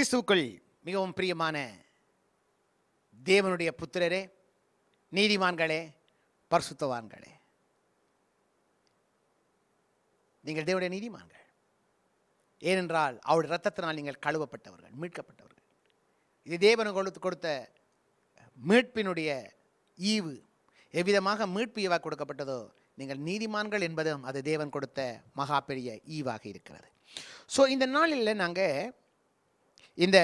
கிறிஸ்துக்குள் மிகவும் பிரியமான தேவனுடைய புத்திரரே நீதிமான்களே பரிசுத்தவான்களே நீங்கள் தேவனுடைய நீதிமான்கள் ஏனென்றால் அவருடைய ரத்தத்தினால் நீங்கள் கழுவப்பட்டவர்கள் மீட்கப்பட்டவர்கள் இது தேவன் கொடுத்து கொடுத்த மீட்பினுடைய ஈவு எவ்விதமாக மீட்பு ஈவாக கொடுக்கப்பட்டதோ நீங்கள் நீதிமான்கள் என்பதும் அது தேவன் கொடுத்த மகா பெரிய ஈவாக இருக்கிறது ஸோ இந்த நாளில் நாங்கள் இந்த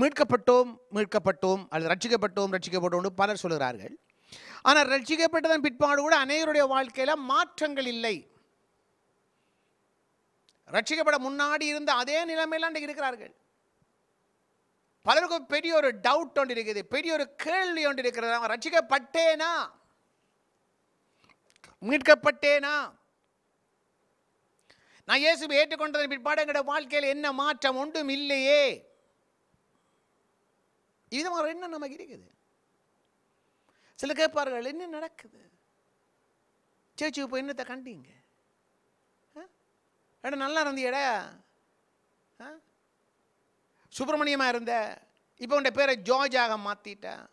மீட்கப்பட்டோம் மீட்கப்பட்டோம் அல்லது ரட்சிக்கப்பட்டோம் ரட்சிக்கப்பட்டோம்னு பலர் சொல்கிறார்கள் ஆனால் ரட்சிக்கப்பட்டதன் பிற்பாடு கூட அனைவருடைய வாழ்க்கையில் மாற்றங்கள் இல்லை ரட்சிக்கப்பட முன்னாடி இருந்த அதே நிலைமையில இருக்கிறார்கள் பலருக்கும் பெரிய ஒரு டவுட் ஒன்று இருக்குது பெரிய ஒரு கேள்வி ஒன்று இருக்கிறது அவன் ரட்சிக்கப்பட்டேனா மீட்கப்பட்டேனா நான் இயேசுவை ஏற்றுக்கொண்டதன் பிற்பாடு எங்களோட வாழ்க்கையில் என்ன மாற்றம் ஒன்றும் இல்லையே இது மாதிரி என்ன நமக்கு இருக்குது சில கேட்பார்கள் என்ன நடக்குது சேச்சு இப்போ என்னத்தை கண்டிங்க ஏடா நல்லா இருந்தியடா சுப்பிரமணியமாக இருந்த இப்போ உண்ட பேரை ஜோஜாக மாற்றிட்டேன்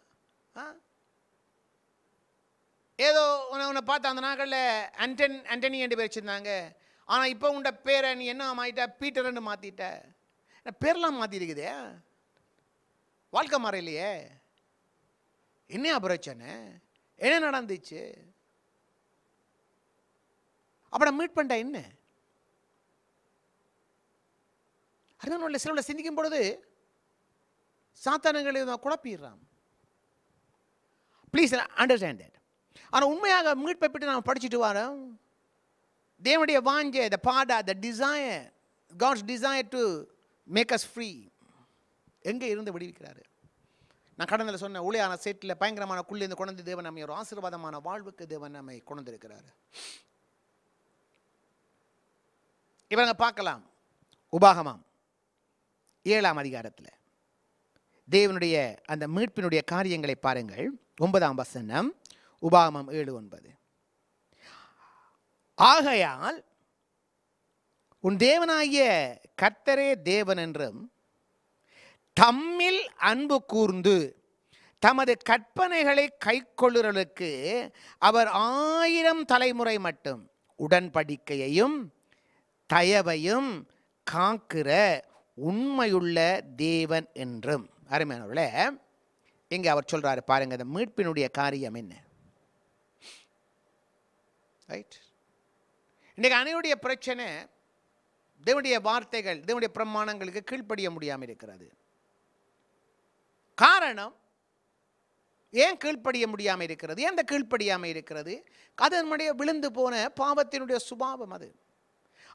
ஏதோ உன்னை உன்னை பார்த்த அந்த நாட்களில் அண்டன் ஆண்டனி என்று பேர் வச்சுருந்தாங்க ஆனால் இப்போ உண்ட பேரை நீ என்ன ஆமாயிட்ட பீட்டர்னு மாற்றிட்ட பேரெலாம் மாற்றிருக்குதே வாழ்க்கை மாற இல்லையே என்ன பிரச்சனை என்ன நடந்துச்சு அப்போ நான் மீட் பண்ணிட்டேன் என்ன அருணோட சிலவில் சிந்திக்கும் பொழுது சாத்தானங்களை நான் குழப்பிடுறான் ப்ளீஸ் அண்டர்ஸ்டாண்ட் தட் ஆனால் உண்மையாக மீட்பை பற்றி நான் படிச்சுட்டு வரேன் தேவனுடைய வாஞ்ச த பாடா the desire God's desire to make us free எங்கே இருந்து விடுவிக்கிறாரு நான் கடந்த சொன்ன ஊழியான சேட்டில் பயங்கரமான இருந்து குழந்தை தேவன் நம்மை ஒரு ஆசீர்வாதமான வாழ்வுக்கு தேவன் நம்மை கொண்டு இவங்க பார்க்கலாம் உபாகமாம் ஏழாம் அதிகாரத்தில் தேவனுடைய அந்த மீட்பினுடைய காரியங்களை பாருங்கள் ஒன்பதாம் வசனம் உபாகமம் ஏழு ஒன்பது ஆகையால் உன் தேவனாகிய கர்த்தரே தேவன் என்றும் தம்மில் அன்பு கூர்ந்து தமது கற்பனைகளை கைக்கொள்ளுறலுக்கு அவர் ஆயிரம் தலைமுறை மட்டும் உடன்படிக்கையையும் தயவையும் காக்கிற உண்மையுள்ள தேவன் என்றும் அருமையானவர்களே இங்கே அவர் சொல்கிறார் பாருங்கள் இந்த மீட்பினுடைய காரியம் என்ன ரைட் இன்றைக்கு அனைவருடைய பிரச்சனை தேவனுடைய வார்த்தைகள் தேவனுடைய பிரமாணங்களுக்கு கீழ்ப்படிய முடியாமல் இருக்கிறது காரணம் ஏன் கீழ்ப்படிய முடியாமல் இருக்கிறது ஏன் அந்த கீழ்ப்படியாமல் இருக்கிறது அதனுடைய விழுந்து போன பாவத்தினுடைய சுபாவம் அது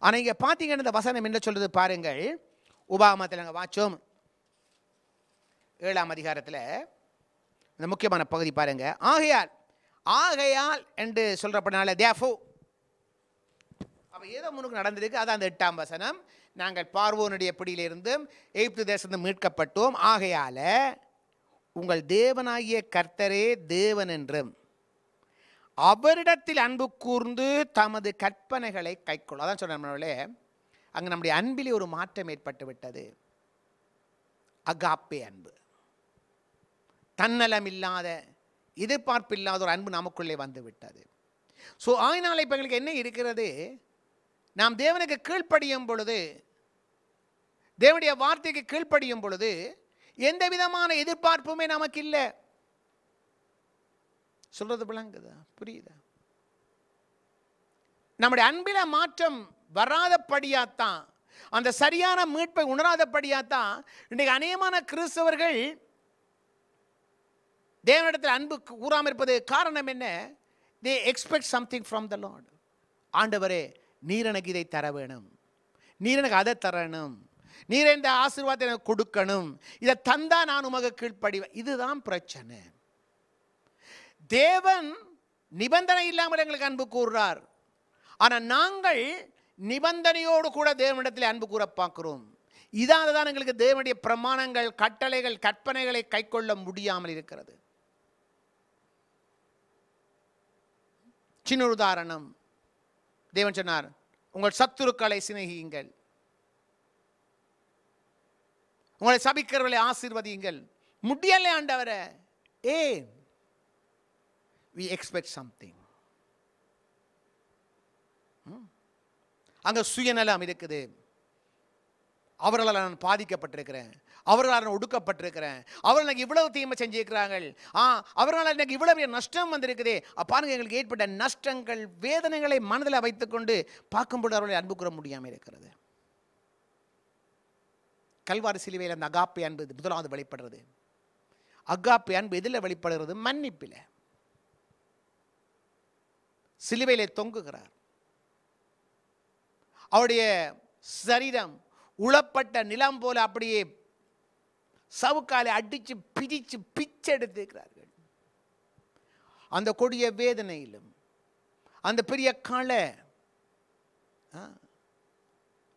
ஆனால் இங்கே பார்த்தீங்கன்னா இந்த வசனம் என்ன சொல்கிறது பாருங்கள் உபாமத்தில் நாங்கள் வாச்சோம் ஏழாம் அதிகாரத்தில் இந்த முக்கியமான பகுதி பாருங்கள் ஆகையால் ஆகையால் என்று சொல்கிறப்பனால தேஃபோ அப்போ ஏதோ முனுக்கு நடந்திருக்கு அதான் அந்த எட்டாம் வசனம் நாங்கள் பார்வோனுடைய பிடியிலிருந்தும் எய்ப்து தேசத்து மீட்கப்பட்டோம் ஆகையால் உங்கள் தேவனாகிய கர்த்தரே தேவன் என்றும் அவரிடத்தில் அன்பு கூர்ந்து தமது கற்பனைகளை கைக்கொள்ளும் அதான் சொன்னே அங்கே நம்முடைய அன்பிலே ஒரு மாற்றம் ஏற்பட்டு விட்டது அகாப்பே அன்பு தன்னலம் இல்லாத எதிர்பார்ப்பு இல்லாத ஒரு அன்பு நமக்குள்ளே வந்து விட்டது ஸோ ஆயினால் இப்போ எங்களுக்கு என்ன இருக்கிறது நாம் தேவனுக்கு கீழ்ப்படியும் பொழுது தேவனுடைய வார்த்தைக்கு கீழ்ப்படியும் பொழுது எந்த விதமான எதிர்பார்ப்புமே நமக்கு இல்லை சொல்றது விளங்குதா புரியுதா நம்முடைய அன்பில மாற்றம் வராதபடியாத்தான் அந்த சரியான மீட்பை உணராதபடியாத்தான் இன்றைக்கு அநேகமான கிறிஸ்தவர்கள் தேவனிடத்தில் அன்பு கூறாமல் இருப்பது காரணம் என்ன they expect something from the lord ஆண்டவரே நீர் எனக்கு இதை தர வேணும் நீர் எனக்கு அதை தரணும் நீர் இந்த ஆசீர்வாதத்தை எனக்கு கொடுக்கணும் இதை தந்தா நான் உமக கீழ்ப்படிவேன் இதுதான் பிரச்சனை தேவன் நிபந்தனை இல்லாமல் எங்களுக்கு அன்பு கூறுறார் ஆனால் நாங்கள் நிபந்தனையோடு கூட தேவனிடத்தில் அன்பு கூற பார்க்குறோம் இதாக தான் எங்களுக்கு தேவனுடைய பிரமாணங்கள் கட்டளைகள் கற்பனைகளை கை கொள்ள முடியாமல் இருக்கிறது சின்ன உதாரணம் தேவன் சொன்னார் உங்கள் சத்துருக்களை சிநேகியுங்கள் உங்களை சபிக்கிறவர்களை ஆசீர்வதியுங்கள் முடியலை ஆண்டவரை ஏ வி எக்ஸ்பெக்ட் சம்திங் அங்கே சுயநலம் இருக்குது அவர்களால் நான் பாதிக்கப்பட்டிருக்கிறேன் அவர்களால் நான் ஒடுக்கப்பட்டிருக்கிறேன் அவர்கள் எனக்கு இவ்வளவு தீமை செஞ்சிருக்கிறார்கள் ஆ அவர்களால் எனக்கு இவ்வளவு நஷ்டம் வந்திருக்குதே அப்பாருங்க எங்களுக்கு ஏற்பட்ட நஷ்டங்கள் வேதனைகளை மனதில் வைத்துக்கொண்டு பார்க்கும்போது அவர்களை அன்பு கூற முடியாமல் இருக்கிறது கல்வாறு சிலுவையில் அந்த அகாப்பை அன்பு முதலாவது வெளிப்படுறது அகாப்பை அன்பு எதில் வெளிப்படுகிறது மன்னிப்பில் சிலுவையில் தொங்குகிறார் அவருடைய சரீரம் உளப்பட்ட நிலம் போல அப்படியே சவுக்காலை அடித்து பிரித்து பிச்செடுத்துக்கிறார்கள் அந்த கொடிய வேதனையிலும் அந்த பெரிய காலை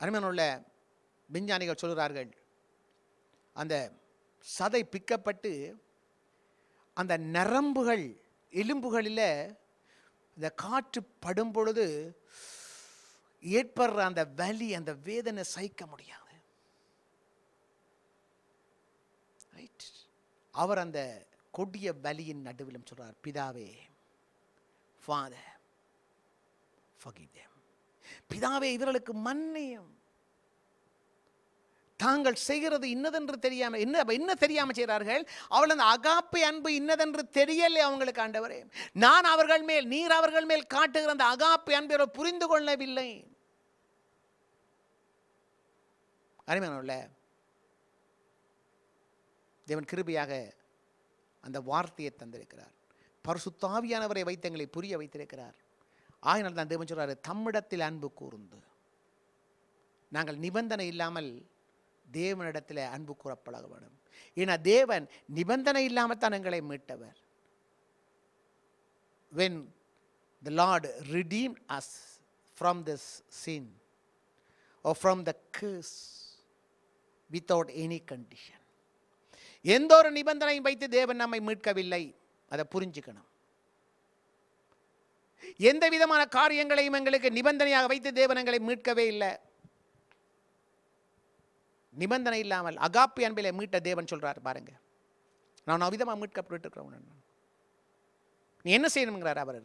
அருமையான விஞ்ஞானிகள் சொல்கிறார்கள் அந்த சதை பிக்கப்பட்டு அந்த நரம்புகள் எலும்புகளில் இந்த காற்று படும் பொழுது ஏற்படுற அந்த வலி அந்த வேதனை சகிக்க முடியாது அவர் அந்த கொடிய வலியின் நடுவிலும் சொல்கிறார் பிதாவே ஃபாதர் பிதாவே இவர்களுக்கு மன்னியம் தாங்கள் செய்கிறது இன்னதென்று தெரியாமல் என்ன என்ன தெரியாமல் செய்கிறார்கள் அவள் அந்த அகாப்பு அன்பு இன்னதென்று தெரியலை அவங்களுக்கு ஆண்டவரே நான் அவர்கள் மேல் நீர் அவர்கள் மேல் காட்டுகிற அந்த அகாப்பு அன்பை புரிந்து கொள்ளவில்லை அருமையான தேவன் கிருபியாக அந்த வார்த்தையை தந்திருக்கிறார் பரிசுத்தாவியானவரை வைத்தங்களை புரிய வைத்திருக்கிறார் ஆயினால் தான் தேவன் சொல்கிறார் தம்மிடத்தில் அன்பு கூர்ந்து நாங்கள் நிபந்தனை இல்லாமல் தேவனிடத்தில் அன்பு கூறப்பழக வேண்டும் ஏன்னா தேவன் நிபந்தனை இல்லாமல் தான் எங்களை மீட்டவர் when the lord redeem us from this sin or from the case without any condition எந்த ஒரு நிபந்தனையும் வைத்து தேவன் நம்மை மீட்கவில்லை அதை புரிஞ்சுக்கணும் எந்த விதமான காரியங்களையும் எங்களுக்கு நிபந்தனையாக வைத்து தேவனங்களை மீட்கவே இல்லை நிபந்தனை இல்லாமல் அகாப்பி அன்பில் மீட்ட தேவன் சொல்கிறார் பாருங்க நான் அவ்விதமாக மீட்கப்பட்டு இருக்கிறேன் நீ என்ன செய்யணுங்கிறார் அவர்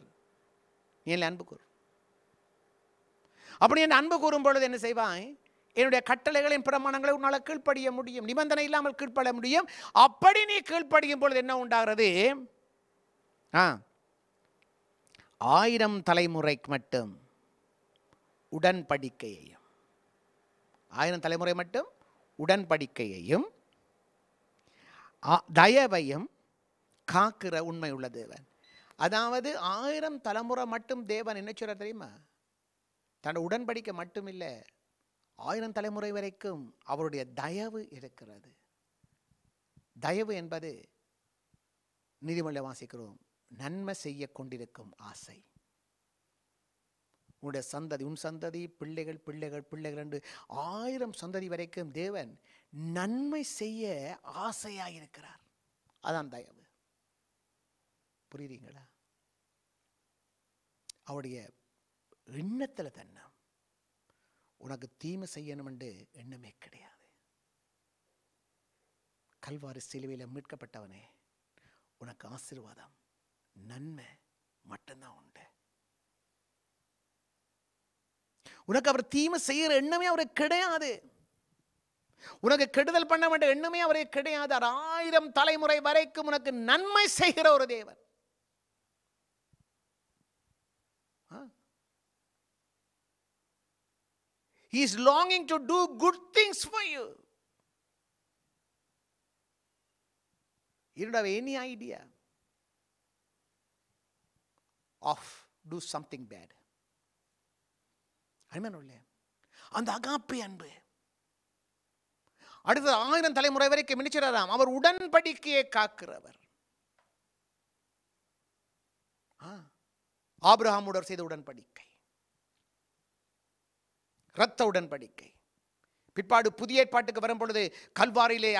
நீ என்ன அன்பு கூறு அப்படி என்ன அன்பு கூறும் பொழுது என்ன செய்வான் என்னுடைய கட்டளைகளின் பிரமாணங்களை உன்னால் கீழ்ப்படிய முடியும் நிபந்தனை இல்லாமல் கீழ்ப்பட முடியும் அப்படி நீ கீழ்ப்படியும் பொழுது என்ன உண்டாகிறது ஆ ஆயிரம் தலைமுறைக்கு மட்டும் உடன்படிக்கையையும் ஆயிரம் தலைமுறை மட்டும் உடன்படிக்கையையும் தயவையும் காக்கிற உண்மை உள்ள தேவன் அதாவது ஆயிரம் தலைமுறை மட்டும் தேவன் என்ன சொல்கிறார் தெரியுமா தன்னோட உடன்படிக்கை மட்டும் இல்லை ஆயிரம் தலைமுறை வரைக்கும் அவருடைய தயவு இருக்கிறது தயவு என்பது நீதிமொழியை வாசிக்கிறோம் நன்மை செய்ய கொண்டிருக்கும் ஆசை உன்னுடைய சந்ததி உன் சந்ததி பிள்ளைகள் பிள்ளைகள் பிள்ளைகள் என்று ஆயிரம் சந்ததி வரைக்கும் தேவன் நன்மை செய்ய ஆசையாக இருக்கிறார் அதான் தயவு புரியுறீங்களா அவருடைய எண்ணத்தில் தன்னை உனக்கு தீமை செய்யணுமென்று எண்ணமே கிடையாது கல்வாரி சிலுவையில் மீட்கப்பட்டவனே உனக்கு ஆசிர்வாதம் நன்மை மட்டும்தான் உண்டு உனக்கு அவர் தீமை செய்யற எண்ணமே அவரை கிடையாது உனக்கு கெடுதல் பண்ண வேண்டிய எண்ணமே அவரே கிடையாது ஆயிரம் தலைமுறை வரைக்கும் உனக்கு நன்மை செய்கிற ஒரு தேவன் He is longing to do good things for you. You don't have any idea of do something bad. அந்த அகாப்பி அன்பு அடுத்த ஆயிரம் தலைமுறை வரைக்கும் மினிச்சிடலாம் அவர் உடன்படிக்கையை காக்கிறவர் ஆபிரஹாமுடர் செய்த உடன்படிக்கை இரத்த உடன்படிக்கை பிற்பாடு புதிய ஏற்பாட்டுக்கு வரும் பொழுது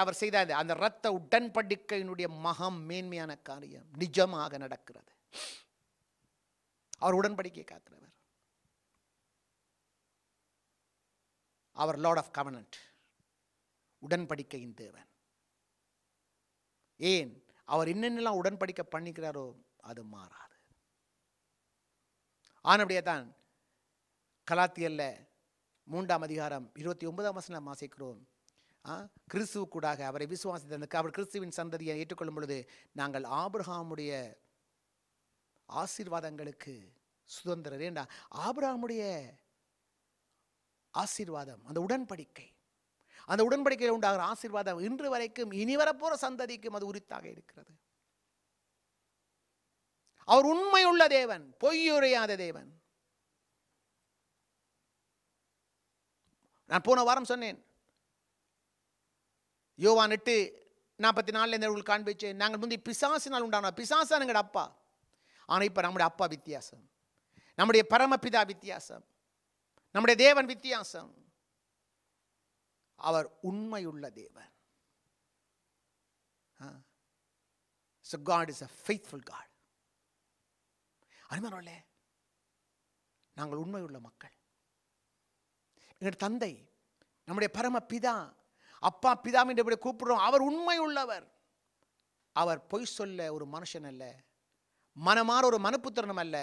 அவர் செய்த அந்த இரத்த உடன்படிக்கையினுடைய மகம் மேன்மையான காரியம் நிஜமாக நடக்கிறது அவர் உடன்படிக்கை காக்கிறவர் அவர் லார்ட் ஆஃப் கவனன்ட் உடன்படிக்கையின் தேவன் ஏன் அவர் என்னென்னலாம் உடன்படிக்க பண்ணிக்கிறாரோ அது மாறாது ஆனபடியே தான் கலாத்தியல்ல மூன்றாம் அதிகாரம் இருபத்தி ஒன்பதாம் வசனம் நாம் வாசிக்கிறோம் கிறிஸ்துவுக்கூடாக அவரை விசுவாசித்தனுக்கு அவர் கிறிஸ்துவின் சந்ததியை ஏற்றுக்கொள்ளும் பொழுது நாங்கள் ஆபிரஹாமுடைய ஆசீர்வாதங்களுக்கு சுதந்திர ஏண்டா ஆபிரஹாமுடைய ஆசீர்வாதம் அந்த உடன்படிக்கை அந்த உடன்படிக்கையில் உண்டாகிற ஆசீர்வாதம் இன்று வரைக்கும் இனி வரப்போகிற சந்ததிக்கும் அது உரித்தாக இருக்கிறது அவர் உண்மையுள்ள தேவன் பொய்யுறையாத தேவன் நான் போன வாரம் சொன்னேன் யோவான் எட்டு நாற்பத்தி நாலில் இருந்து உங்களுக்கு காண்பிச்சேன் நாங்கள் முந்தி பிசாசினால் உண்டானோம் பிசாசா எங்களோட அப்பா ஆனால் இப்போ நம்முடைய அப்பா வித்தியாசம் நம்முடைய பரமபிதா வித்தியாசம் நம்முடைய தேவன் வித்தியாசம் அவர் உண்மையுள்ள தேவன் so God is a faithful God அனுமனோல்ல நாங்கள் உண்மையுள்ள மக்கள் எங்கள் தந்தை நம்முடைய பரம பிதா அப்பா பிதா என்று இப்படி கூப்பிடுறோம் அவர் உண்மை உள்ளவர் அவர் பொய் சொல்ல ஒரு மனுஷன் அல்ல மனமாற ஒரு மனுப்புத்திரனும் அல்ல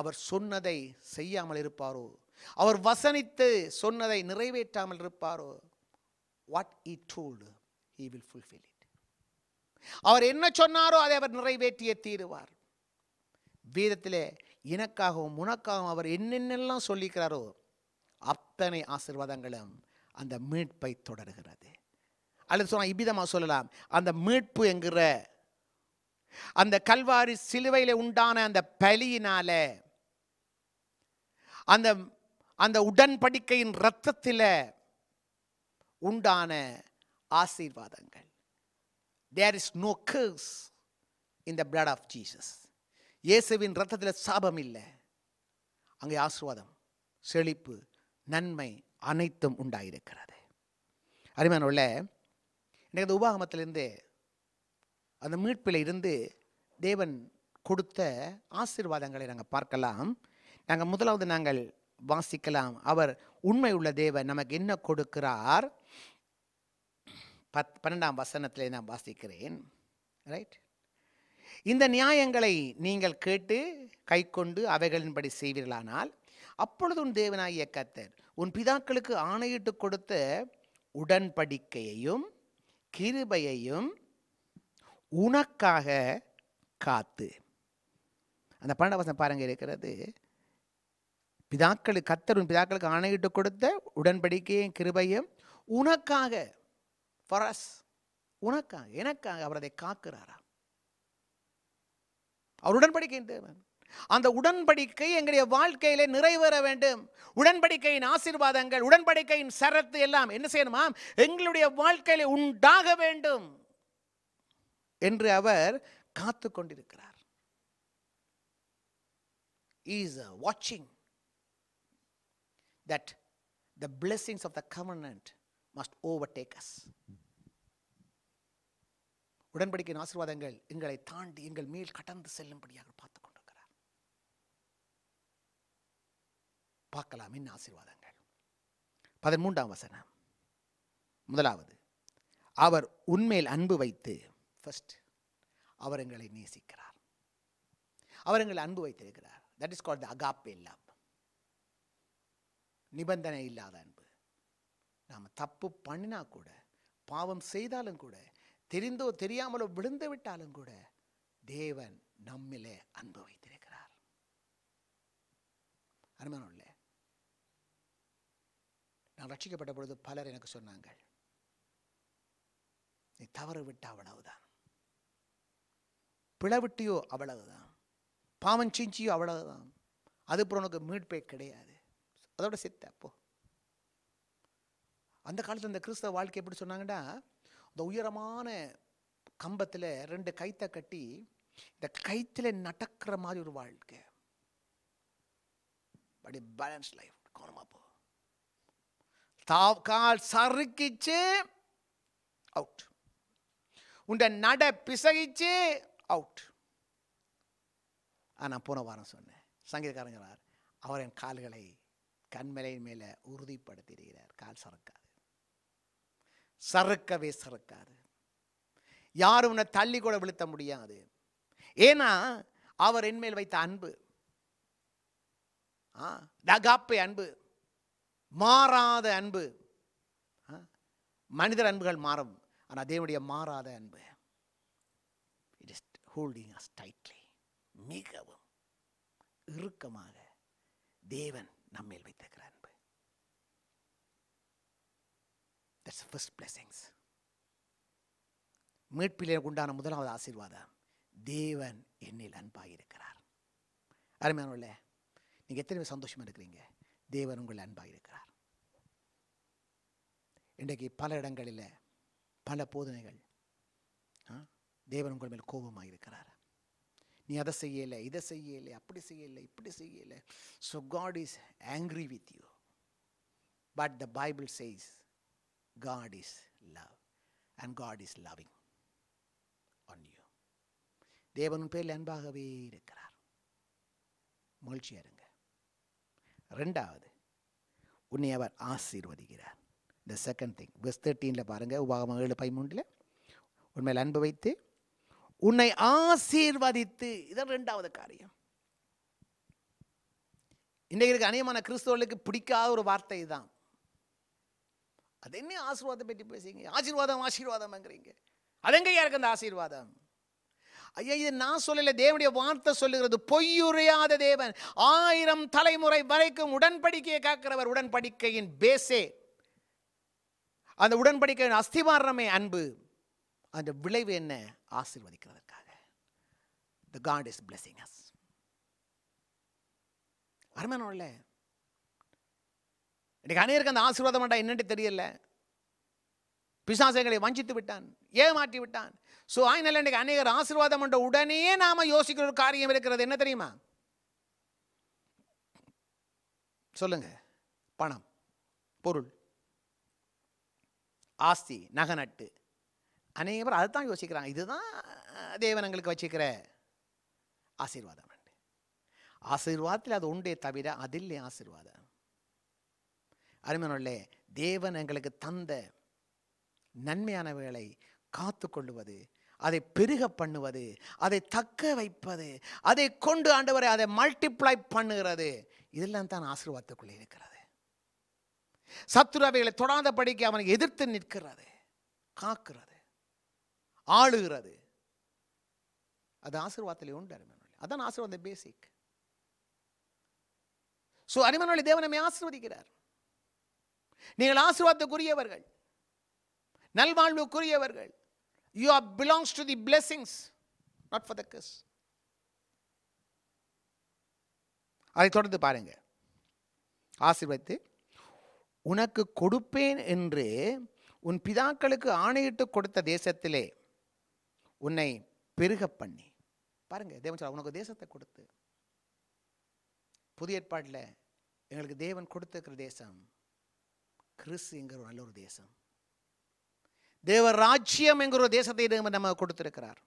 அவர் சொன்னதை செய்யாமல் இருப்பாரோ அவர் வசனித்து சொன்னதை நிறைவேற்றாமல் இருப்பாரோ what he told he will fulfil it அவர் என்ன சொன்னாரோ அதை அவர் நிறைவேற்றிய தீருவார் வேதத்தில் எனக்காகவும் உனக்காகவும் அவர் என்னென்னலாம் சொல்லிக்கிறாரோ அத்தனை ஆசிர்வாதங்களும் அந்த மீட்பை தொடர்கிறது அல்லது சொன்னால் இவ்விதமாக சொல்லலாம் அந்த மீட்பு என்கிற அந்த கல்வாரி சிலுவையில் உண்டான அந்த பலியினால அந்த அந்த உடன்படிக்கையின் இரத்தத்தில் உண்டான ஆசீர்வாதங்கள் there is no curse in the blood of Jesus இயேசுவின் ரத்தத்தில் சாபம் இல்லை அங்கே ஆசீர்வாதம் செழிப்பு நன்மை அனைத்தும் உண்டாயிருக்கிறது அருமையான உள்ள இன்றைக்கு அந்த உபாகமத்திலிருந்து அந்த மீட்பில் இருந்து தேவன் கொடுத்த ஆசீர்வாதங்களை நாங்கள் பார்க்கலாம் நாங்கள் முதலாவது நாங்கள் வாசிக்கலாம் அவர் உண்மை உள்ள தேவன் நமக்கு என்ன கொடுக்கிறார் பத் பன்னெண்டாம் வசனத்தில் நான் வாசிக்கிறேன் ரைட் இந்த நியாயங்களை நீங்கள் கேட்டு கை கொண்டு அவைகளின்படி செய்வீர்களானால் அப்பொழுது உன் தேவனாகிய கத்தர் உன் பிதாக்களுக்கு ஆணையிட்டு கொடுத்த உடன்படிக்கையையும் கிருபையையும் உனக்காக காத்து அந்த பன்னெண்டு பாருங்க இருக்கிறது பிதாக்களுக்கு கத்தர் உன் பிதாக்களுக்கு ஆணையிட்டு கொடுத்த உடன்படிக்கையும் கிருபையும் உனக்காக ஃபார் அஸ் உனக்காக எனக்காக அவர் அதை காக்கிறாரா அவர் உடன்படிக்கை தேவன் அந்த உடன்படிக்கை எங்களுடைய வாழ்க்கையில நிறைவேற வேண்டும் உடன்படிக்கையின் ஆசீர்வாதங்கள் உடன்படிக்கையின் சரத்து எல்லாம் என்ன செய்யணுமா எங்களுடைய வாழ்க்கையில உண்டாக வேண்டும் என்று அவர் காத்து கொண்டிருக்கிறார் இஸ் வாட்சிங் that the of the covenant must us உடன்படிக்கையின் ஆசீர்வாதங்கள் எங்களை தாண்டி எங்கள் மேல் கடந்து செல்லும்படியாக பார்த்து பார்க்கலாம் என்ன ஆசீர்வாதங்கள் பதிமூன்றாம் வசனம் முதலாவது அவர் உண்மையில் அன்பு வைத்து ஃபர்ஸ்ட் அவர் எங்களை நேசிக்கிறார் அவர் எங்களை அன்பு வைத்திருக்கிறார் that is called the agape love நிபந்தனை இல்லாத அன்பு நாம் தப்பு பண்ணினா கூட பாவம் செய்தாலும் கூட தெரிந்தோ தெரியாமலோ விழுந்து விட்டாலும் கூட தேவன் நம்மிலே அன்பு வைத்திருக்கிறார் அருமையான நான் ரட்சிக்கப்பட்ட பொழுது பலர் எனக்கு சொன்னாங்க நீ தவறு விட்ட அவ்வளவுதான் பிளவிட்டியோ அவ்வளவுதான் பாவம் செஞ்சியோ அவ்வளவுதான் அதுப்புறம் உனக்கு மீட்பே கிடையாது அதோட சித்த அப்போ அந்த காலத்தில் இந்த கிறிஸ்தவ வாழ்க்கை எப்படி சொன்னாங்கன்னா இந்த உயரமான கம்பத்தில் ரெண்டு கைத்தை கட்டி இந்த கைத்தில் நடக்கிற மாதிரி ஒரு வாழ்க்கை அப்படி பேலன்ஸ் லைஃப் கவனமாக போ கால் சறுக்கிச்சு அவுட் உண்ட நட பிசகிச்சு அவுட் நான் போன வாரம் சொன்னேன் சங்கீதக்காரங்கிறார் அவர் என் கால்களை கண்மலையின் மேலே உறுதிப்படுத்தியிருக்கிறார் கால் சறுக்காது சறுக்கவே சறுக்காது யாரும் உன்னை தள்ளி கூட விழுத்த முடியாது ஏன்னா அவர் என்மேல் வைத்த அன்பு ஆ அன்பு மாறாத அன்பு மனிதர் அன்புகள் மாறும் ஆனால் தேவனுடைய மாறாத அன்பு it is holding us tightly மிகவும் இறுக்கமாக தேவன் நம்மேல் வைத்திருக்கிற அன்பு தட்ஸ் ஃபர்ஸ்ட் பிளெஸிங்ஸ் மீட்பிலே உண்டான முதலாவது ஆசீர்வாதம் தேவன் என்னில் அன்பாக இருக்கிறார் அருமையான நீங்கள் எத்தனை சந்தோஷமாக இருக்கிறீங்க தேவன் உங்கள் அன்பாக இருக்கிறார் இன்றைக்கு பல இடங்களில் பல போதனைகள் தேவன் உங்கள் மேல் கோபமாக இருக்கிறார் நீ அதை செய்யலை இதை செய்யலை அப்படி செய்யலை இப்படி செய்யலை so God is angry with you but the Bible says God is love and God is loving on you தேவன் பேரில் அன்பாகவே இருக்கிறார் மகிழ்ச்சியாக இருங்க ரெண்டாவது உன்னை அவர் ஆசீர்வதிக்கிறார் த செகண்ட் திங் வெஸ் தேர்ட்டீனில் பாருங்கள் உபாகமம் ஏழு பதிமூன்றில் உண்மையில் அன்பு வைத்து உன்னை ஆசீர்வதித்து இதான் ரெண்டாவது காரியம் இன்றைக்கு இருக்க அநியமான கிறிஸ்தவர்களுக்கு பிடிக்காத ஒரு வார்த்தை தான் அது என்ன ஆசீர்வாதம் பற்றி பேசுங்க ஆசீர்வாதம் ஆசீர்வாதம்ங்கிறீங்க அதெங்கய்யா இருக்கு அந்த ஆசீர்வாதம் ஐயா இது நான் சொல்லலை தேவனுடைய வார்த்தை சொல்லுகிறது பொய்யுறையாத தேவன் ஆயிரம் தலைமுறை வரைக்கும் உடன்படிக்கையை காக்கிறவர் உடன்படிக்கையின் பேசே அந்த உடன்படிக்கையின் அஸ்திவாரமே அன்பு அந்த விளைவு என்ன ஆசிர்வதிக்கிறதற்காக the God is blessing us அருமையானோல்ல இன்னைக்கு அநேருக்கு அந்த ஆசீர்வாதம் வேண்டாம் என்னென்று தெரியல பிசாசங்களை வஞ்சித்து விட்டான் ஏமாற்றி விட்டான் ஸோ ஆயினால இன்றைக்கு அநேகர் ஆசீர்வாதம் என்ற உடனே நாம் யோசிக்கிற ஒரு காரியம் இருக்கிறது என்ன தெரியுமா சொல்லுங்க பணம் பொருள் ஆஸ்தி நகை நட்டு அனைவரும் அதை அதுதான் யோசிக்கிறாங்க இதுதான் தேவனங்களுக்கு வச்சுக்கிற ஆசீர்வாதம் ஆசீர்வாதத்தில் அது உண்டே தவிர அதில்லை ஆசீர்வாதம் அருமையானே தேவன் எங்களுக்கு தந்த வேலை காத்து கொள்வது அதை பெருக பண்ணுவது அதை தக்க வைப்பது அதை கொண்டு ஆண்டவரை அதை மல்டிப்ளை பண்ணுகிறது இதெல்லாம் தான் ஆசீர்வாதத்துக்குள்ளே இருக்கிறது சத்துரு அவைகளை தொடாத படிக்க அவனை எதிர்த்து நிற்கிறது காக்கிறது ஆளுகிறது அது ஆசீர்வாதத்தில் உண்டு அருமையானவர்களே அதான் ஆசீர்வாத பேசிக் ஸோ அருமையானவர்களே தேவன் நம்மை ஆசீர்வதிக்கிறார் நீங்கள் ஆசீர்வாதத்துக்குரியவர்கள் நல்வாழ்வுக்குரியவர்கள் you are belongs to the blessings not for the curse அதை தொடர்ந்து பாருங்கள் ஆசீர்வதித்து உனக்கு கொடுப்பேன் என்று உன் பிதாக்களுக்கு ஆணையிட்டு கொடுத்த தேசத்திலே உன்னை பெருக பண்ணி பாருங்க தேவன் சொல்ல உனக்கு தேசத்தை கொடுத்து புதிய ஏற்பாட்டில் எங்களுக்கு தேவன் கொடுத்துருக்கிற தேசம் கிறிஸ் என்கிற ஒரு நல்ல ஒரு தேசம் தேவ ராஜ்யம் என்கிற ஒரு தேசத்தை நம்ம கொடுத்துருக்கிறார்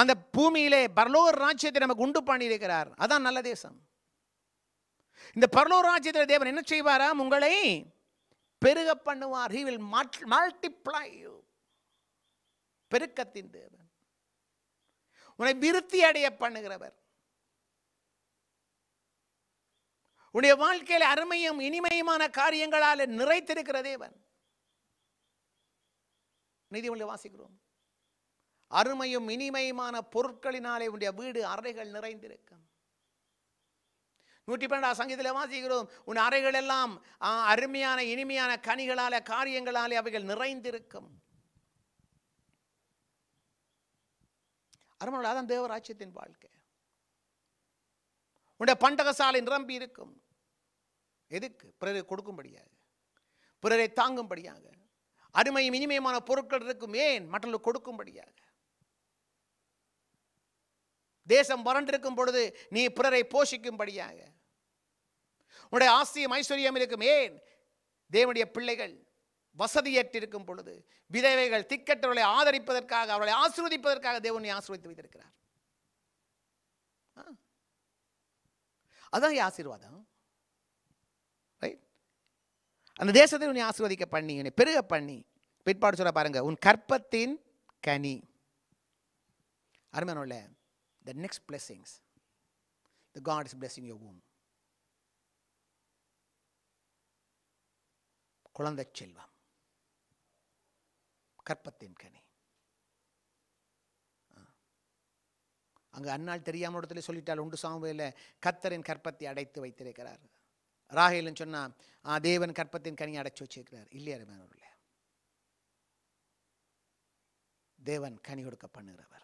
அந்த பூமியிலே பரலோர் ராஜ்யத்தை நமக்கு உண்டு பண்ணியிருக்கிறார் அதான் நல்ல தேசம் இந்த பரலோக ராஜ்யத்தில் தேவன் என்ன செய்வாரா உங்களை பெருக பண்ணுவார் ஹி வில் மல்டிப்ளை பெருக்கத்தின் தேவன் உன்னை விருத்தி அடைய பண்ணுகிறவர் உன்னுடைய வாழ்க்கையில் அருமையும் இனிமையுமான காரியங்களால் நிறைத்திருக்கிற தேவன் நிதி உங்களை வாசிக்கிறோம் அருமையும் இனிமையுமான பொருட்களினாலே உன்னுடைய வீடு அறைகள் நிறைந்திருக்கும் நூற்றி பன்னெண்டாம் சங்கீதத்தில் வாசிக்கிறோம் உன் அறைகள் எல்லாம் அருமையான இனிமையான கனிகளால காரியங்களாலே அவைகள் நிறைந்திருக்கும் அருமையோட அதான் தேவராட்சியத்தின் வாழ்க்கை உன்னுடைய பண்டகசாலை நிரம்பி இருக்கும் எதுக்கு பிறரை கொடுக்கும்படியாக பிறரை தாங்கும்படியாக அருமையும் இனிமையுமான பொருட்கள் இருக்கும் ஏன் மற்றவர்களுக்கு கொடுக்கும்படியாக தேசம் வறண்டிருக்கும் பொழுது நீ பிறரை போஷிக்கும்படியாக உன்னுடைய ஆசிரியம் ஐஸ்வர்யம் இருக்கும் ஏன் தேவனுடைய பிள்ளைகள் வசதியற்றிருக்கும் பொழுது விதவைகள் திக்கற்றவர்களை ஆதரிப்பதற்காக அவர்களை ஆசிர்வதிப்பதற்காக தேவனை ஆசிர்வதித்து வைத்திருக்கிறார் அதான் ஆசீர்வாதம் ரைட் அந்த தேசத்தை உன்னை ஆசிர்வதிக்க பண்ணி உன்னை பெருக பண்ணி பிற்பாடு சொல்ல பாருங்க உன் கற்பத்தின் கனி அருமையான the next blessings the God is blessing your womb குழந்தை செல்வம் கற்பத்தின் கனி அங்கு அன்னாள் தெரியாமல் இடத்துல சொல்லிட்டால் உண்டு சாமுவேல கத்தரின் கற்பத்தை அடைத்து வைத்திருக்கிறார் ராகேலன்னு சொன்னால் தேவன் கற்பத்தின் கனி அடைச்சி வச்சிருக்கிறார் இல்லையா மேனூரில் தேவன் கனி கொடுக்க பண்ணுகிறவர்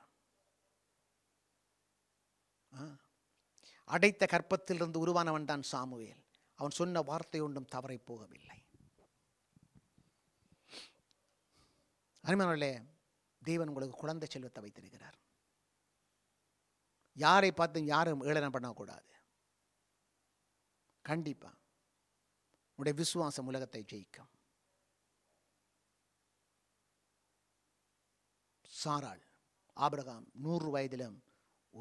அடைத்த கற்பத்திலிருந்து உருவானவன் தான் சாமுவேல் அவன் சொன்ன வார்த்தை ஒன்றும் தவறை போகவில்லை அருமையானவர்களே தேவன் உங்களுக்கு குழந்தை செல்வத்தை வைத்திருக்கிறார் யாரை பார்த்து யாரும் ஏளனம் பண்ணக்கூடாது கண்டிப்பாக உங்களுடைய விசுவாசம் உலகத்தை ஜெயிக்கும் சாராள் ஆபிரகாம் நூறு வயதிலும்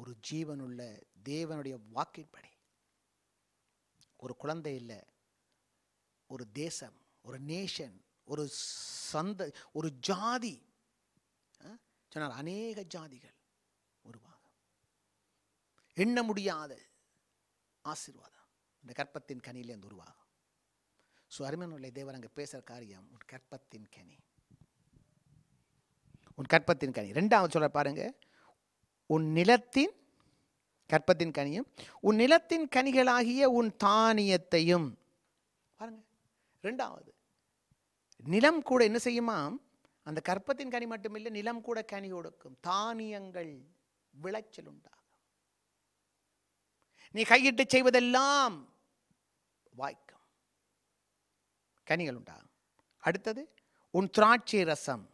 ஒரு ஜீவனுள்ள தேவனுடைய வாக்கின்படி ஒரு குழந்தை இல்லை ஒரு தேசம் ஒரு நேஷன் ஒரு சந்த ஒரு ஜாதி சொன்னால் அநேக ஜாதிகள் உருவாகும் எண்ண முடியாத ஆசீர்வாதம் இந்த கற்பத்தின் அந்த உருவாகும் ஸோ அருமையான தேவர் அங்கே பேசுகிற காரியம் உன் கற்பத்தின் கனி உன் கற்பத்தின் கனி ரெண்டாவது சொல்ல பாருங்க உன் நிலத்தின் கற்பத்தின் கனியும் உன் நிலத்தின் கனிகளாகிய உன் தானியத்தையும் பாருங்க ரெண்டாவது நிலம் கூட என்ன செய்யுமா அந்த கற்பத்தின் கனி மட்டுமில்லை நிலம் கூட கனி கொடுக்கும் தானியங்கள் விளைச்சல் உண்டாகும் நீ கையிட்டு செய்வதெல்லாம் வாய்க்கும் கனிகள் உண்டாகும் அடுத்தது உன் திராட்சை ரசம்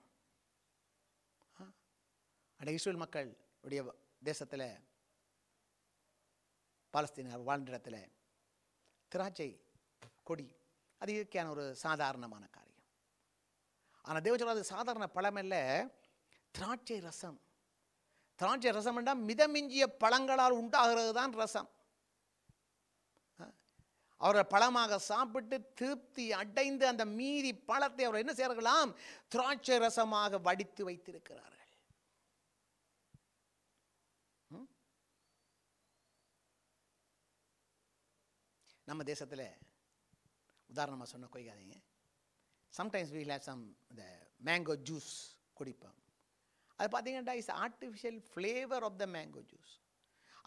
அட இஸ்ரேல் மக்கள் உடைய தேசத்தில் பாலஸ்தீனர் வாழ்ந்த இடத்துல திராட்சை கொடி அது இயற்கையான ஒரு சாதாரணமான காரியம் ஆனால் தேவ சொல்கிறது சாதாரண பழம் இல்லை திராட்சை ரசம் திராட்சை ரசம் என்றால் மிதமிஞ்சிய பழங்களால் உண்டாகிறது தான் ரசம் அவரை பழமாக சாப்பிட்டு திருப்தி அடைந்து அந்த மீதி பழத்தை அவர் என்ன செய்யலாம் திராட்சை ரசமாக வடித்து வைத்திருக்கிறார்கள் நம்ம தேசத்தில் உதாரணமாக சொன்ன கொய்காதீங்க சம்டைம்ஸ் வீ ஹேவ் சம் இந்த மேங்கோ ஜூஸ் குடிப்போம் அது பார்த்தீங்கன்னா is artificial flavour of the mango juice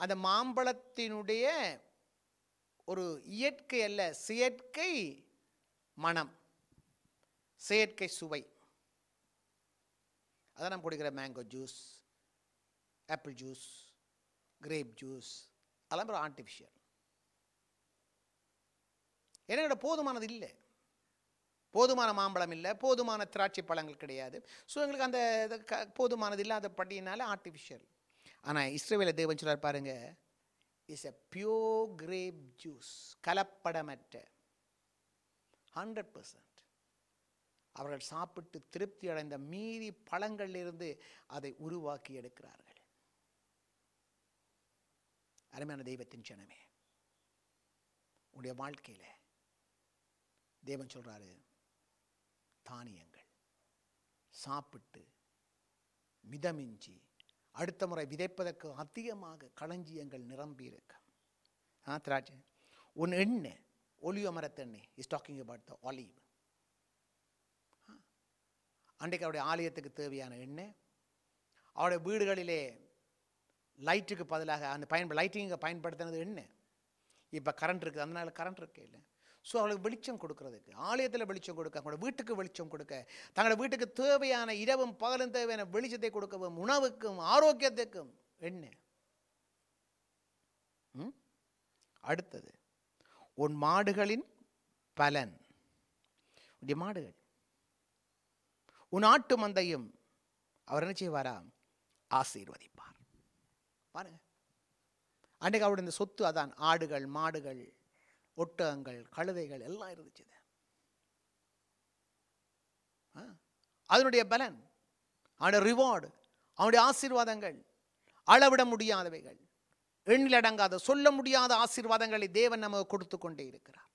அந்த மாம்பழத்தினுடைய ஒரு இயற்கை அல்ல செயற்கை மனம் செயற்கை சுவை அதை நம்ம குடிக்கிற mango juice apple juice grape juice அதெல்லாம் ஒரு ஆர்டிஃபிஷியல் என்னோட போதுமானது இல்லை போதுமான மாம்பழம் இல்லை போதுமான திராட்சை பழங்கள் கிடையாது ஸோ எங்களுக்கு அந்த க போதுமானது இல்லாத பட்டியினால ஆர்டிஃபிஷியல் ஆனால் இஸ்ரேவேல தேவன் சொல்கிறார் பாருங்கள் is a pure grape juice கலப்படமற்ற ஹண்ட்ரட் பர்சன்ட் அவர்கள் சாப்பிட்டு திருப்தி அடைந்த மீதி பழங்களிலிருந்து அதை உருவாக்கி எடுக்கிறார்கள் அருமையான தெய்வத்தின் ஜனமே உடைய வாழ்க்கையில் தேவன் சொல்கிறாரு தானியங்கள் சாப்பிட்டு மிதமிஞ்சி அடுத்த முறை விதைப்பதற்கு அதிகமாக களஞ்சியங்கள் நிரம்பி இருக்கும் ஆ திராட்சை ஒன்று எண்ணெய் ஒலியோ மரத்தெண்ணெய் is talking about the olive அன்றைக்கு அவருடைய ஆலயத்துக்கு தேவையான எண்ணெய் அவருடைய வீடுகளிலே லைட்டுக்கு பதிலாக அந்த பயன்பட லைட்டிங்கை பயன்படுத்தினது எண்ணெய் இப்போ கரண்ட் இருக்குது அதனால் கரண்ட் இருக்கே இல்லை ஸோ அவளுக்கு வெளிச்சம் கொடுக்கறதுக்கு ஆலயத்தில் வெளிச்சம் கொடுக்க அவங்களோட வீட்டுக்கு வெளிச்சம் கொடுக்க தங்களோட வீட்டுக்கு தேவையான இரவும் பகலும் தேவையான வெளிச்சத்தை கொடுக்கவும் உணவுக்கும் ஆரோக்கியத்துக்கும் என்ன அடுத்தது உன் மாடுகளின் பலன் உடைய மாடுகள் உன் ஆட்டு மந்தையும் அவர் என்ன செய்வாரா ஆசீர்வதிப்பார் பாருங்க அன்றைக்கு அவருடைய சொத்து அதான் ஆடுகள் மாடுகள் ஒட்டகங்கள் கழுதைகள் எல்லாம் இருந்துச்சு அதனுடைய பலன் அவனுடைய ரிவார்டு அவனுடைய ஆசீர்வாதங்கள் அளவிட முடியாதவைகள் எண்ணிலடங்காத சொல்ல முடியாத ஆசீர்வாதங்களை தேவன் நமக்கு கொடுத்து கொண்டே இருக்கிறார்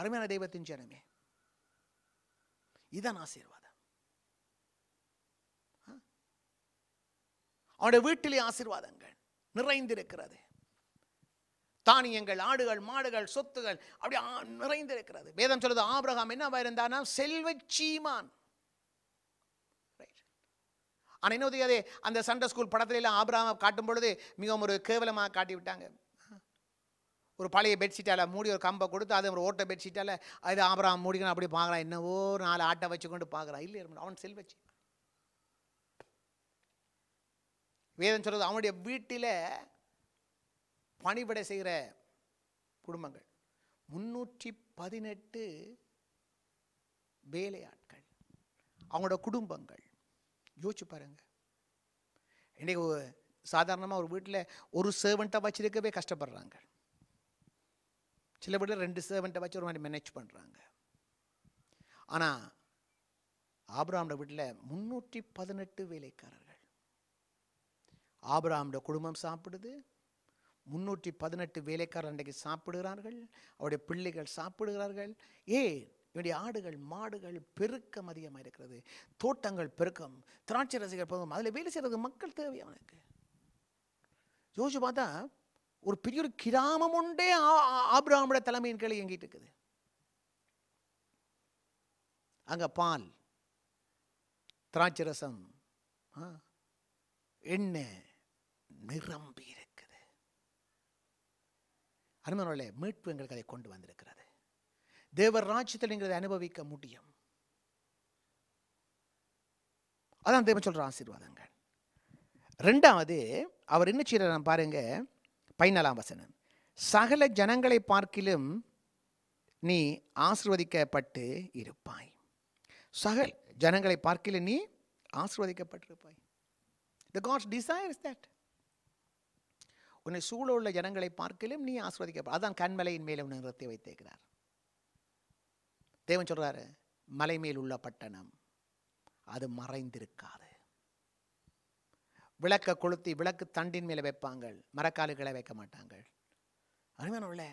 அருமையான தெய்வத்தின் ஜனமே இதான் ஆசீர்வாதம் அவனுடைய வீட்டிலே ஆசீர்வாதங்கள் நிறைந்திருக்கிறது தானியங்கள் ஆடுகள் மாடுகள் சொத்துகள் அப்படி நிறைந்திருக்கிறது வேதம் சொல்லுது ஆபிரகாம் என்னவா இருந்தானா செல்வ சீமான் ஆனால் என்ன தெரியாது அந்த சண்டை ஸ்கூல் படத்துல எல்லாம் ஆபிரகாம காட்டும் பொழுது மிகவும் ஒரு கேவலமாக காட்டி விட்டாங்க ஒரு பழைய பெட்ஷீட்டால் மூடி ஒரு கம்பை கொடுத்து அது ஒரு ஓட்ட பெட்ஷீட்டால் அது ஆபராம் மூடிக்கணும் அப்படி பார்க்குறான் என்னவோ நாலு ஆட்டை வச்சுக்கொண்டு பார்க்குறான் இல்லை அவன் செல்வச்சி வேதம் சொல்கிறது அவனுடைய வீட்டில் பணிபடை செய்கிற குடும்பங்கள் முன்னூற்றி பதினெட்டு வேலையாட்கள் அவங்களோட குடும்பங்கள் யோசிச்சு பாருங்க இன்றைக்கு சாதாரணமாக ஒரு வீட்டில் ஒரு சேவன்ட்டை வச்சுருக்கவே கஷ்டப்படுறாங்க சில வீட்டில் ரெண்டு சேவன்ட்டை வச்சு ஒரு மாதிரி மேனேஜ் பண்ணுறாங்க ஆனால் ஆப்ராமோட வீட்டில் முன்னூற்றி பதினெட்டு வேலைக்காரர்கள் ஆபராமுடைய குடும்பம் சாப்பிடுது முன்னூற்றி பதினெட்டு வேலைக்காரர் அன்றைக்கு சாப்பிடுகிறார்கள் அவருடைய பிள்ளைகள் சாப்பிடுகிறார்கள் ஏன் இவனுடைய ஆடுகள் மாடுகள் பெருக்கம் அதிகமாக இருக்கிறது தோட்டங்கள் பெருக்கம் திராட்சை ரசிகர் பெருக்கம் அதில் வேலை செய்கிறது மக்கள் தேவை அவனுக்கு யோசிச்சு பார்த்தா ஒரு பெரிய ஒரு கிராமம் ஒன்றே ஆபிராமோட தலைமையின் கீழே இயங்கிட்டு இருக்குது அங்கே பால் திராட்சை ரசம் எண்ணெய் நிரம்பி இருக்குது அனுமனோட மீட்பு எங்களுக்கு அதை கொண்டு வந்திருக்கிறது தேவர் ராஜ்யத்தில் எங்களை அனுபவிக்க முடியும் அதான் தேவன் சொல்கிற ஆசீர்வாதங்கள் ரெண்டாவது அவர் என்ன செய்கிறார் பாருங்க பைனலாம் வசனம் சகல ஜனங்களை பார்க்கிலும் நீ ஆசிர்வதிக்கப்பட்டு இருப்பாய் சகல் ஜனங்களை பார்க்கிலும் நீ ஆசிர்வதிக்கப்பட்டிருப்பாய் the God's desire is that உன்னை சூழ உள்ள ஜனங்களை பார்க்கலும் நீ ஆஸ்வதிக்க அதான் கண்மலையின் மேலே உன்னை நிறுத்தி வைத்திருக்கிறார் தேவன் சொல்கிறாரு மலை மேல் உள்ள பட்டணம் அது மறைந்திருக்காது விளக்க கொளுத்தி விளக்கு தண்டின் மேலே வைப்பாங்க மரக்காலுகளை வைக்க மாட்டாங்க அருமையான உள்ள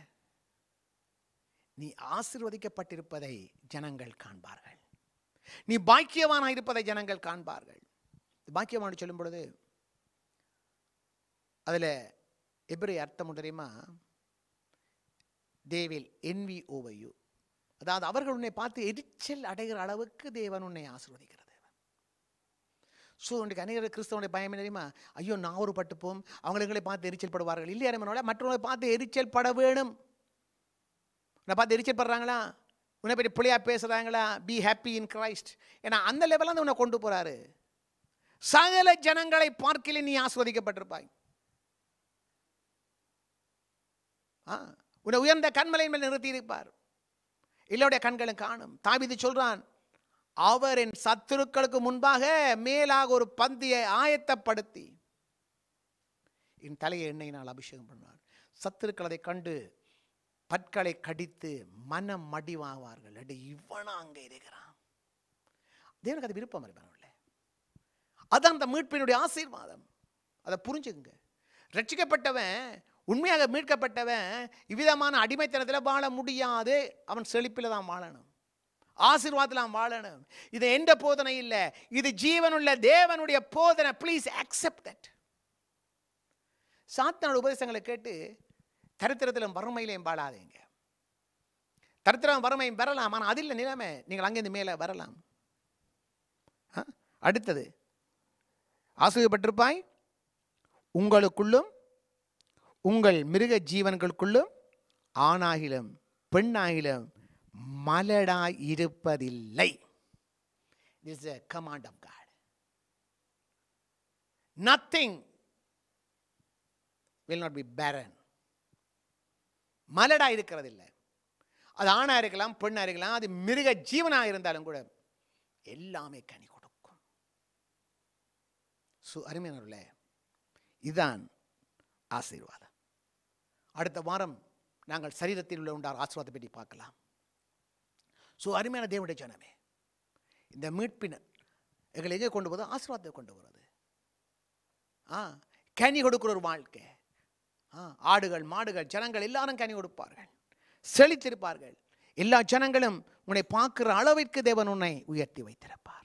நீ ஆசிர்வதிக்கப்பட்டிருப்பதை ஜனங்கள் காண்பார்கள் நீ பாக்கியவானாக இருப்பதை ஜனங்கள் காண்பார்கள் பாக்கியவான் சொல்லும் பொழுது அதில் எப்படி அர்த்தம் தெரியுமா தேவில் என்வி ஓவையு அதாவது அவர்கள் உன்னை பார்த்து எரிச்சல் அடைகிற அளவுக்கு தேவன் உன்னை ஆசீர்வதிக்கிறார் ஸோ உங்களுக்கு அநேக கிறிஸ்தவனுடைய பயம் தெரியுமா ஐயோ நான் ஒரு பட்டுப்போம் அவங்களுக்களை பார்த்து எரிச்சல் படுவார்கள் இல்லையா அரமனோட மற்றவங்களை பார்த்து எரிச்சல் பட வேணும் நான் பார்த்து எரிச்சல் படுறாங்களா உன்னை பற்றி பிள்ளையா பேசுகிறாங்களா பி ஹாப்பி இன் கிரைஸ்ட் ஏன்னா அந்த லெவலில் வந்து உன்னை கொண்டு போகிறாரு சகல ஜனங்களை பார்க்கல நீ ஆஸ்வதிக்கப்பட்டிருப்பாங்க உன்னை உயர்ந்த கண்மலையின் மேல் நிறுத்தியிருப்பார் இல்லையுடைய கண்களும் காணும் தாவிதி சொல்றான் அவரின் சத்துருக்களுக்கு முன்பாக மேலாக ஒரு பந்தியை ஆயத்தப்படுத்தி என் தலையை எண்ணெயினால் அபிஷேகம் பண்ணார் சத்துருக்கள் அதை கண்டு பற்களை கடித்து மனம் மடிவாவார்கள் அடி இவனா அங்கே இருக்கிறான் தேவனுக்கு அது விருப்பம் இருப்பாங்கல்ல அதான் அந்த மீட்பினுடைய ஆசீர்வாதம் அதை புரிஞ்சுக்குங்க ரட்சிக்கப்பட்டவன் உண்மையாக மீட்கப்பட்டவன் இவ்விதமான அடிமைத்தனத்தில் வாழ முடியாது அவன் செழிப்பில் தான் வாழணும் ஆசீர்வாதத்தில் வாழணும் இது எந்த போதனை இல்லை இது ஜீவனுள்ள தேவனுடைய போதனை ப்ளீஸ் அக்செப்ட் தட் சாத்தனோட உபதேசங்களை கேட்டு தரித்திரத்திலும் வறுமையிலையும் வாழாதீங்க தரித்திரம் வறுமையும் வரலாம் ஆனால் அதில் நிலைமை நீங்கள் அங்கேருந்து மேலே வரலாம் அடுத்தது ஆசிரியப்பட்டிருப்பாய் உங்களுக்குள்ளும் உங்கள் மிருக ஜீவன்களுக்குள்ளும் ஆணாகிலும் பெண்ணாகிலும் மலடாய் இருப்பதில்லை this command of God nothing will not be barren மலடா இருக்கிறது இல்லை அது ஆணாக இருக்கலாம் பெண்ணாக இருக்கலாம் அது மிருக ஜீவனாக இருந்தாலும் கூட எல்லாமே கனி கொடுக்கும் சு அருமையானவர்களே இதுதான் ஆசீர்வாதம் அடுத்த வாரம் நாங்கள் சரீரத்தில் உள்ள உண்டார் ஆசீர்வாதத்தை பற்றி பார்க்கலாம் ஸோ அருமையான தேவனுடைய ஜனமே இந்த மீட்பினர் எங்களை எங்கே கொண்டு போதும் ஆசீர்வாதத்தை கொண்டு வருது ஆ கனி கொடுக்குற ஒரு வாழ்க்கை ஆ ஆடுகள் மாடுகள் ஜனங்கள் எல்லாரும் கனி கொடுப்பார்கள் செழித்திருப்பார்கள் எல்லா ஜனங்களும் உன்னை பார்க்குற அளவிற்கு தேவன் உன்னை உயர்த்தி வைத்திருப்பார்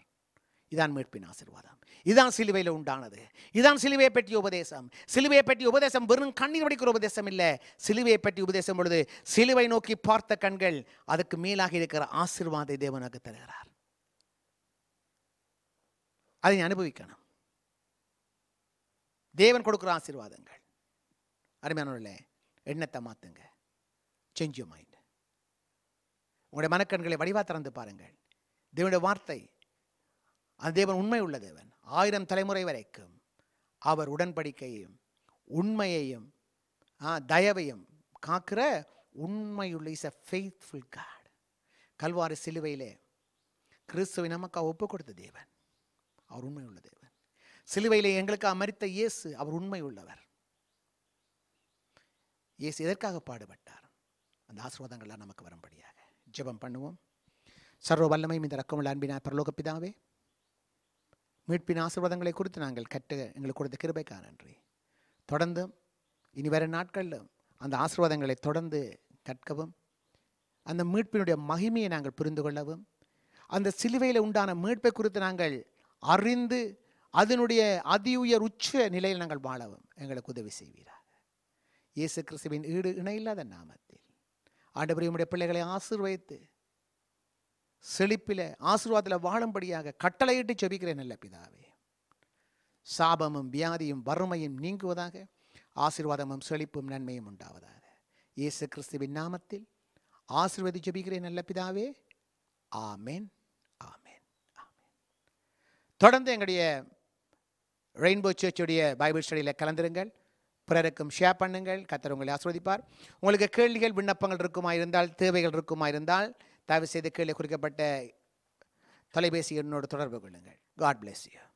இதான் மீட்பின் ஆசிர்வாதம் இதான் சிலுவையில் உண்டானது இதான் சிலுவையை பற்றிய உபதேசம் சிலுவையை பற்றிய உபதேசம் வெறும் கண்ணீர் வடிக்கிற உபதேசம் இல்லை சிலுவையை பற்றி உபதேசம் பொழுது சிலுவை நோக்கி பார்த்த கண்கள் அதுக்கு மேலாக இருக்கிற ஆசிர்வாதை தேவனுக்கு தருகிறார் அதை அனுபவிக்கணும் தேவன் கொடுக்குற ஆசீர்வாதங்கள் அருமையானவர்களே எண்ணத்தை மாற்றுங்க செஞ்சு மைண்ட் உங்களுடைய மனக்கண்களை வடிவா திறந்து பாருங்கள் தேவனுடைய வார்த்தை அந்த தேவன் உண்மை உள்ள தேவன் ஆயிரம் தலைமுறை வரைக்கும் அவர் உடன்படிக்கையும் உண்மையையும் தயவையும் காக்கிற உண்மையுள்ள இஸ் அ ஃபெய்த்ஃபுல் காட் கல்வாறு சிலுவையிலே கிறிஸ்துவை நமக்கா ஒப்பு கொடுத்த தேவன் அவர் உண்மை உள்ள தேவன் சிலுவையிலே எங்களுக்கு அமரித்த இயேசு அவர் உண்மை உள்ளவர் இயேசு எதற்காக பாடுபட்டார் அந்த ஆசீர்வாதங்கள்லாம் நமக்கு வரும்படியாக ஜெபம் பண்ணுவோம் சர்வ வல்லமையும் இந்த ரக்கமுள்ள அன்பினா பரலோகப்பிதாவே மீட்பின் ஆசீர்வாதங்களை குறித்து நாங்கள் கற்று எங்களுக்கு கொடுத்த கிருபைக்கா நன்றி தொடர்ந்து இனி வர நாட்களிலும் அந்த ஆசீர்வாதங்களை தொடர்ந்து கற்கவும் அந்த மீட்பினுடைய மகிமையை நாங்கள் புரிந்து கொள்ளவும் அந்த சிலுவையில் உண்டான மீட்பை குறித்து நாங்கள் அறிந்து அதனுடைய அதி உயர் உச்ச நிலையில் நாங்கள் வாழவும் எங்களுக்கு உதவி செய்வீராக இயேசு கிறிஸ்துவின் ஈடு இணையில்லாத நாமத்தில் ஆண்டபுரியுடைய பிள்ளைகளை ஆசிர்வதித்து செழிப்பில் ஆசீர்வாதத்தில் வாழும்படியாக கட்டளையிட்டு செபிக்கிறேன் நல்ல பிதாவே சாபமும் வியாதியும் வறுமையும் நீங்குவதாக ஆசீர்வாதமும் செழிப்பும் நன்மையும் உண்டாவதாக இயேசு கிறிஸ்துவின் நாமத்தில் ஆசிர்வதி செபிக்கிறேன் நல்ல பிதாவே ஆமேன் ஆமேன் ஆமேன் தொடர்ந்து எங்களுடைய ரெயின்போ சர்ச்சுடைய பைபிள் ஸ்டடியில் கலந்துருங்கள் பிறருக்கும் ஷேர் பண்ணுங்கள் கத்தர் உங்களை ஆஸ்வதிப்பார் உங்களுக்கு கேள்விகள் விண்ணப்பங்கள் இருக்குமா இருந்தால் தேவைகள் இருக்குமா இருந்தால் தயவு செய்து கீழே குறிக்கப்பட்ட தொலைபேசி எண்ணோடு தொடர்பு கொள்ளுங்கள் காட் பிளெஸ் யூ